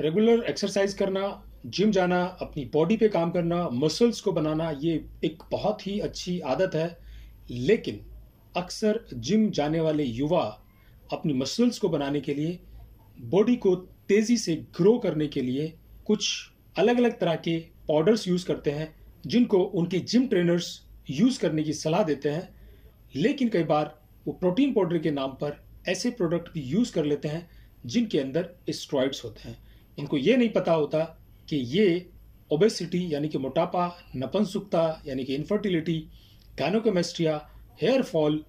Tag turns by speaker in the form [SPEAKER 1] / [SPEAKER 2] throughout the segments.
[SPEAKER 1] regular exercise करना gym जाना अपनी बॉडी पे काम करना मसल्स को बनाना ये एक बहुत ही अच्छी आदत है लेकिन अक्सर जिम जाने वाले युवा अपनी मसल्स को बनाने के लिए बॉडी को तेज़ी से ग्रो करने के लिए कुछ अलग अलग तरह के पाउडर्स यूज़ करते हैं जिनको उनके जिम ट्रेनर्स यूज़ करने की सलाह देते हैं लेकिन कई बार वो प्रोटीन पाउडर के नाम पर ऐसे प्रोडक्ट भी यूज़ कर लेते हैं जिनके अंदर स्ट्रॉइड्स होते हैं इनको ये नहीं पता होता कि ये ओबेसिटी यानी कि मोटापा नपनसुखता यानी कि इन्फर्टिलिटी गैनोकेमेस्ट्रिया हेयर फॉल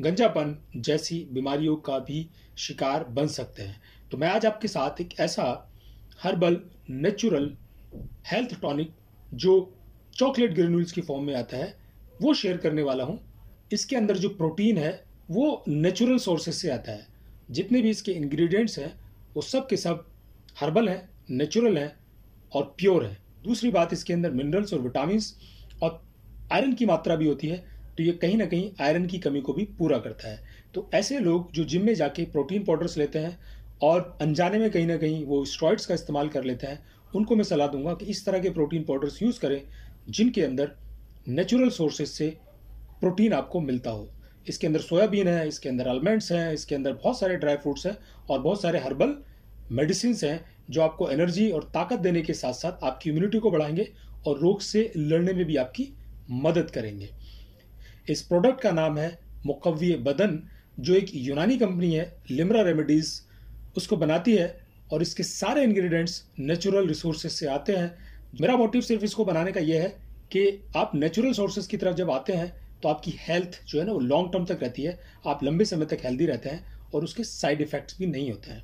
[SPEAKER 1] गंजापन जैसी बीमारियों का भी शिकार बन सकते हैं तो मैं आज आपके साथ एक ऐसा हर्बल नेचुरल हेल्थ टॉनिक जो चॉकलेट ग्रेनुल्स की फॉर्म में आता है वो शेयर करने वाला हूँ इसके अंदर जो प्रोटीन है वो नेचुरल सोर्सेज से आता है जितने भी इसके इंग्रेडिएंट्स हैं वो सब के सब हर्बल है नेचुरल है और प्योर है दूसरी बात इसके अंदर मिनरल्स और विटामिन और आयरन की मात्रा भी होती है तो ये कहीं ना कहीं आयरन की कमी को भी पूरा करता है तो ऐसे लोग जो जिम में जाके प्रोटीन पाउडर्स लेते हैं और अनजाने में कहीं ना कहीं वो स्ट्रॉइड्स का इस्तेमाल कर लेते हैं उनको मैं सलाह दूंगा कि इस तरह के प्रोटीन पाउडर्स यूज़ करें जिनके अंदर नेचुरल सोर्सेज से प्रोटीन आपको मिलता हो इसके अंदर सोयाबीन है इसके अंदर आलमंड्स हैं इसके अंदर बहुत सारे ड्राई फ्रूट्स हैं और बहुत सारे हर्बल मेडिसिन हैं जो आपको एनर्जी और ताकत देने के साथ साथ आपकी इम्यूनिटी को बढ़ाएंगे और रोग से लड़ने में भी आपकी मदद करेंगे इस प्रोडक्ट का नाम है मुकव्य बदन जो एक यूनानी कंपनी है लिमरा रेमेडीज़ उसको बनाती है और इसके सारे इंग्रेडिएंट्स नेचुरल रिसोर्सेज से आते हैं मेरा मोटिव सिर्फ इसको बनाने का यह है कि आप नेचुरल सोर्सेज की तरफ जब आते हैं तो आपकी हेल्थ जो है ना वो लॉन्ग टर्म तक रहती है आप लंबे समय तक हेल्दी रहते हैं और उसके साइड इफेक्ट्स भी नहीं होते हैं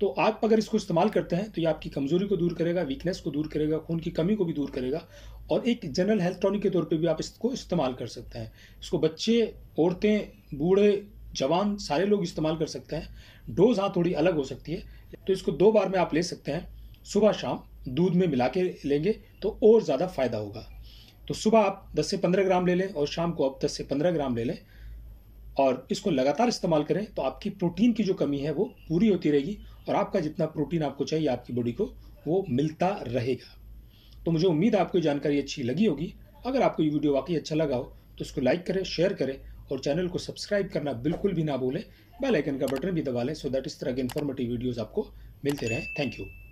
[SPEAKER 1] तो आप अगर इसको इस्तेमाल करते हैं तो ये आपकी कमज़ोरी को दूर करेगा वीकनेस को दूर करेगा खून की कमी को भी दूर करेगा और एक जनरल हेल्थ टॉनिक के तौर पे भी आप इसको इस्तेमाल कर सकते हैं इसको बच्चे औरतें बूढ़े जवान सारे लोग इस्तेमाल कर सकते हैं डोज हाँ थोड़ी अलग हो सकती है तो इसको दो बार में आप ले सकते हैं सुबह शाम दूध में मिला के लेंगे तो और ज़्यादा फ़ायदा होगा तो सुबह आप 10 से 15 ग्राम ले लें और शाम को आप 10 से 15 ग्राम ले लें और इसको लगातार इस्तेमाल करें तो आपकी प्रोटीन की जो कमी है वो पूरी होती रहेगी और आपका जितना प्रोटीन आपको चाहिए आपकी बॉडी को वो मिलता रहेगा तो मुझे उम्मीद आपको जानकारी अच्छी लगी होगी अगर आपको ये वीडियो वाकई अच्छा लगा हो तो इसको लाइक करें शेयर करें और चैनल को सब्सक्राइब करना बिल्कुल भी ना भूलें बेल आइकन का बटन भी दबा लें सो दैट इस तरह के इन्फॉर्मेटिव वीडियोज़ आपको मिलते रहें थैंक यू